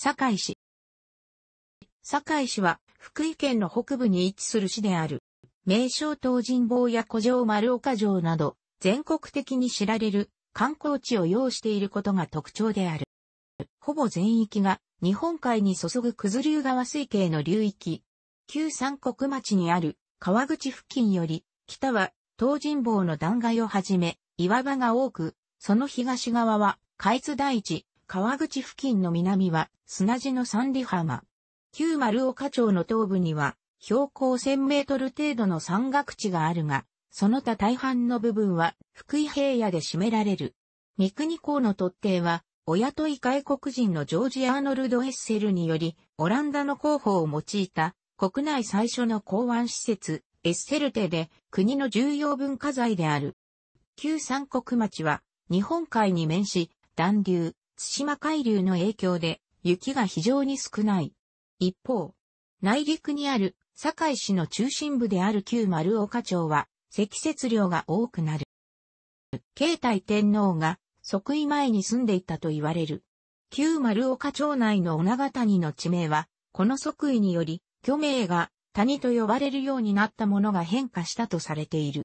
堺市。堺市は福井県の北部に位置する市である。名称東尋坊や古城丸岡城など、全国的に知られる観光地を要していることが特徴である。ほぼ全域が日本海に注ぐ九頭竜川水系の流域。旧三国町にある川口付近より、北は東尋坊の断崖をはじめ、岩場が多く、その東側は海津大地、川口付近の南は砂地の三里浜。旧丸岡町の東部には標高1000メートル程度の山岳地があるが、その他大半の部分は福井平野で占められる。三国港の突堤は、お雇い外国人のジョージ・アーノルド・エッセルにより、オランダの広報を用いた国内最初の港湾施設、エッセルテで国の重要文化財である。旧三国町は日本海に面し、暖流、対馬海流の影響で雪が非常に少ない。一方、内陸にある堺市の中心部である旧丸岡町は積雪量が多くなる。慶太天皇が即位前に住んでいたと言われる。旧丸岡町内の女ヶ谷の地名は、この即位により、巨名が谷と呼ばれるようになったものが変化したとされている。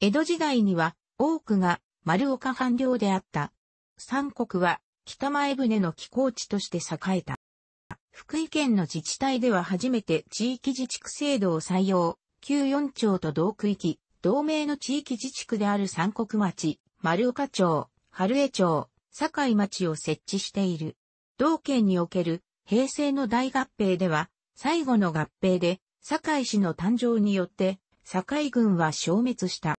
江戸時代には、多くが丸岡藩領であった三国は北前船の寄港地として栄えた。福井県の自治体では初めて地域自治区制度を採用、旧4町と同区域、同盟の地域自治区である三国町、丸岡町、春江町、境町を設置している。同県における平成の大合併では、最後の合併で、堺市の誕生によって、堺郡は消滅した。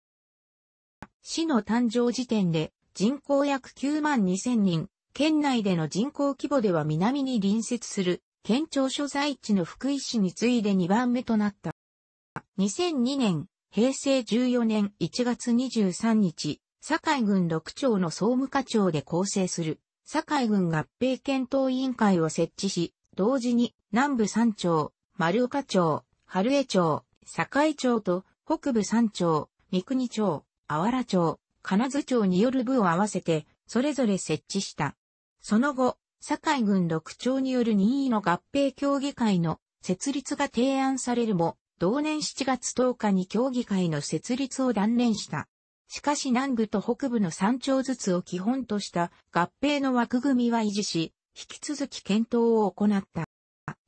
市の誕生時点で、人口約9万2000人、県内での人口規模では南に隣接する、県庁所在地の福井市に次いで2番目となった。2002年、平成14年1月23日、堺郡六町の総務課長で構成する、堺郡合併検討委員会を設置し、同時に南部三町、丸岡町、春江町、堺町と北部三町、三国町、あわら町、金津町による部を合わせて、それぞれ設置した。その後、堺郡六町による任意の合併協議会の設立が提案されるも、同年7月10日に協議会の設立を断念した。しかし南部と北部の3町ずつを基本とした合併の枠組みは維持し、引き続き検討を行った。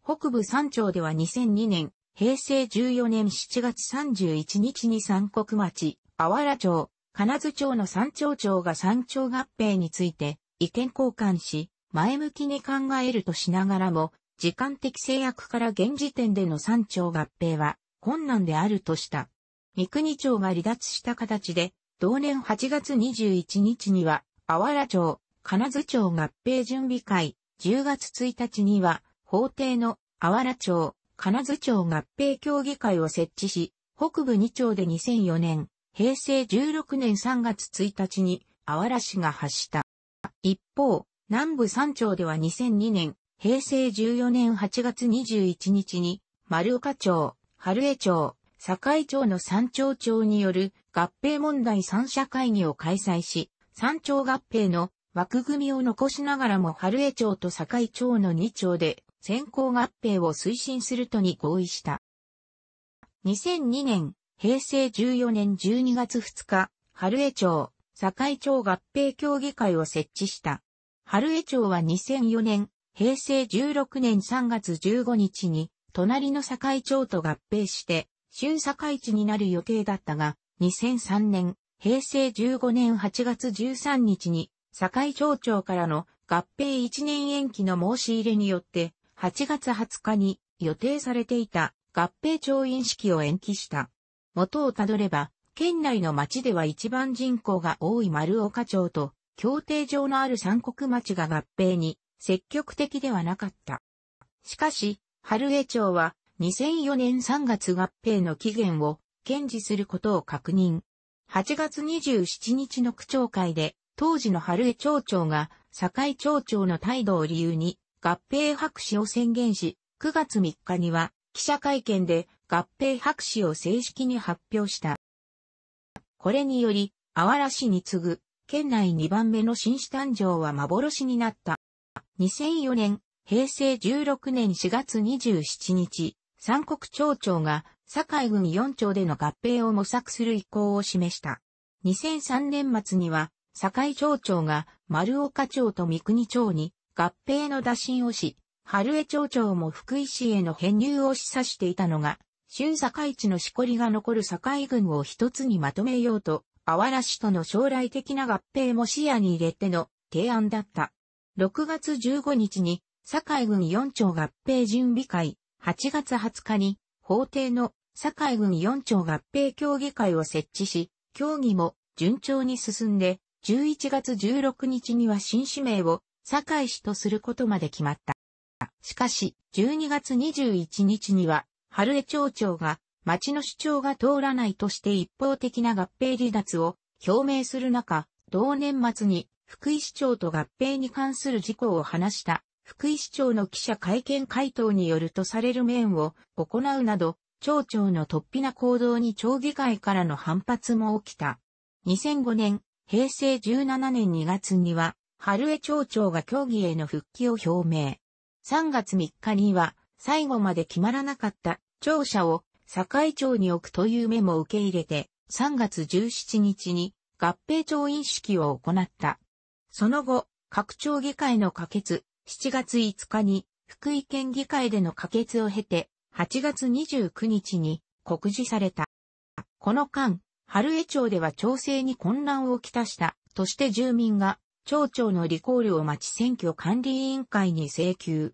北部3町では2002年、平成14年7月31日に三国町、あわら町、金津町の山頂町が山頂合併について意見交換し、前向きに考えるとしながらも、時間的制約から現時点での山頂合併は困難であるとした。三国町が離脱した形で、同年8月21日には、あわら町、金津町合併準備会、10月1日には、法廷のあわら町、金津町合併協議会を設置し、北部2町で2004年、平成16年3月1日に、あわら市が発した。一方、南部山町では2002年、平成14年8月21日に、丸岡町、春江町、堺町の山頂町による合併問題三者会議を開催し、山頂合併の枠組みを残しながらも春江町と堺町の2町で先行合併を推進するとに合意した。2002年平成14年12月2日、春江町、堺町合併協議会を設置した。春江町は2004年、平成16年3月15日に、隣の堺町と合併して、旬堺地になる予定だったが、2003年、平成15年8月13日に、堺町長からの合併1年延期の申し入れによって、8月20日に予定されていた合併調印式を延期した。元をたどれば、県内の町では一番人口が多い丸岡町と、協定上のある三国町が合併に積極的ではなかった。しかし、春江町は2004年3月合併の期限を堅持することを確認。8月27日の区長会で、当時の春江町長が堺町長の態度を理由に合併白紙を宣言し、9月3日には記者会見で合併白紙を正式に発表した。これにより、あわら市に次ぐ、県内2番目の新市誕生は幻になった。2004年、平成16年4月27日、三国町長が、堺郡4町での合併を模索する意向を示した。2003年末には、堺町長が丸岡町と三国町に合併の打診をし、春江町長も福井市への編入を示唆していたのが、春境市のしこりが残る堺軍を一つにまとめようと、あわら市との将来的な合併も視野に入れての提案だった。6月15日に、堺軍四町合併準備会、8月20日に、法廷の堺軍四町合併協議会を設置し、協議も順調に進んで、11月16日には新市名を堺市とすることまで決まった。しかし、12月21日には、春江町長が、町の主張が通らないとして一方的な合併離脱を表明する中、同年末に福井市長と合併に関する事項を話した福井市長の記者会見回答によるとされる面を行うなど、町長の突飛な行動に町議会からの反発も起きた。2005年、平成17年2月には、春江町長が協議への復帰を表明。3月3日には、最後まで決まらなかった庁舎を堺町に置くという目も受け入れて、3月17日に合併庁印式を行った。その後、各町議会の可決、7月5日に福井県議会での可決を経て、8月29日に告示された。この間、春江町では調整に混乱をきたしたとして住民が町長のリコールを町選挙管理委員会に請求。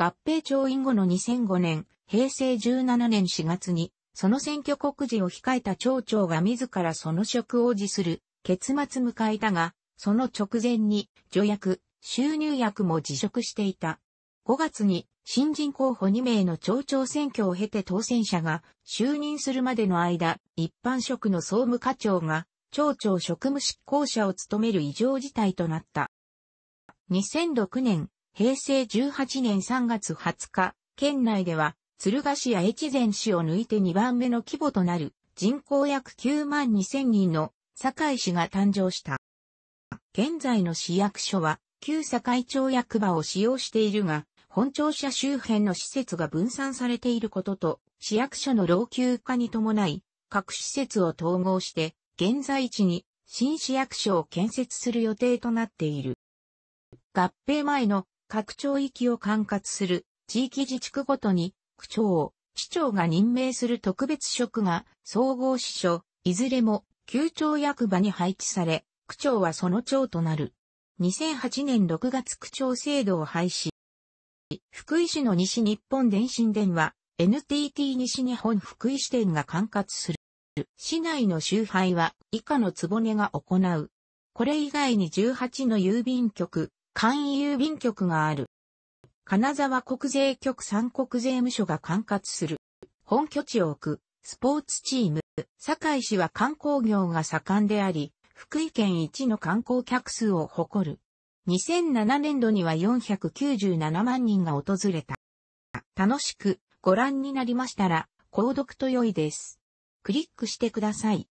合併調印後の2005年、平成17年4月に、その選挙告示を控えた町長が自らその職を辞する、結末迎えたが、その直前に、助役、収入役も辞職していた。5月に、新人候補2名の町長選挙を経て当選者が就任するまでの間、一般職の総務課長が町長職務執行者を務める異常事態となった。2006年、平成18年3月20日、県内では、鶴ヶ市や越前市を抜いて2番目の規模となる、人口約9万2000人の堺市が誕生した。現在の市役所は、旧堺町役場を使用しているが、本庁舎周辺の施設が分散されていることと、市役所の老朽化に伴い、各施設を統合して、現在地に新市役所を建設する予定となっている。合併前の各町域を管轄する地域自治区ごとに、区長、市長が任命する特別職が総合支所、いずれも旧町役場に配置され、区長はその長となる。2008年6月区長制度を廃止。福井市の西日本電信電は NTT 西日本福井支店が管轄する。市内の集配は以下の坪根が行う。これ以外に18の郵便局、簡易郵便局がある。金沢国税局三国税務署が管轄する。本拠地を置く、スポーツチーム、堺市は観光業が盛んであり、福井県一の観光客数を誇る。2007年度には497万人が訪れた。楽しくご覧になりましたら、購読と良いです。クリックしてください。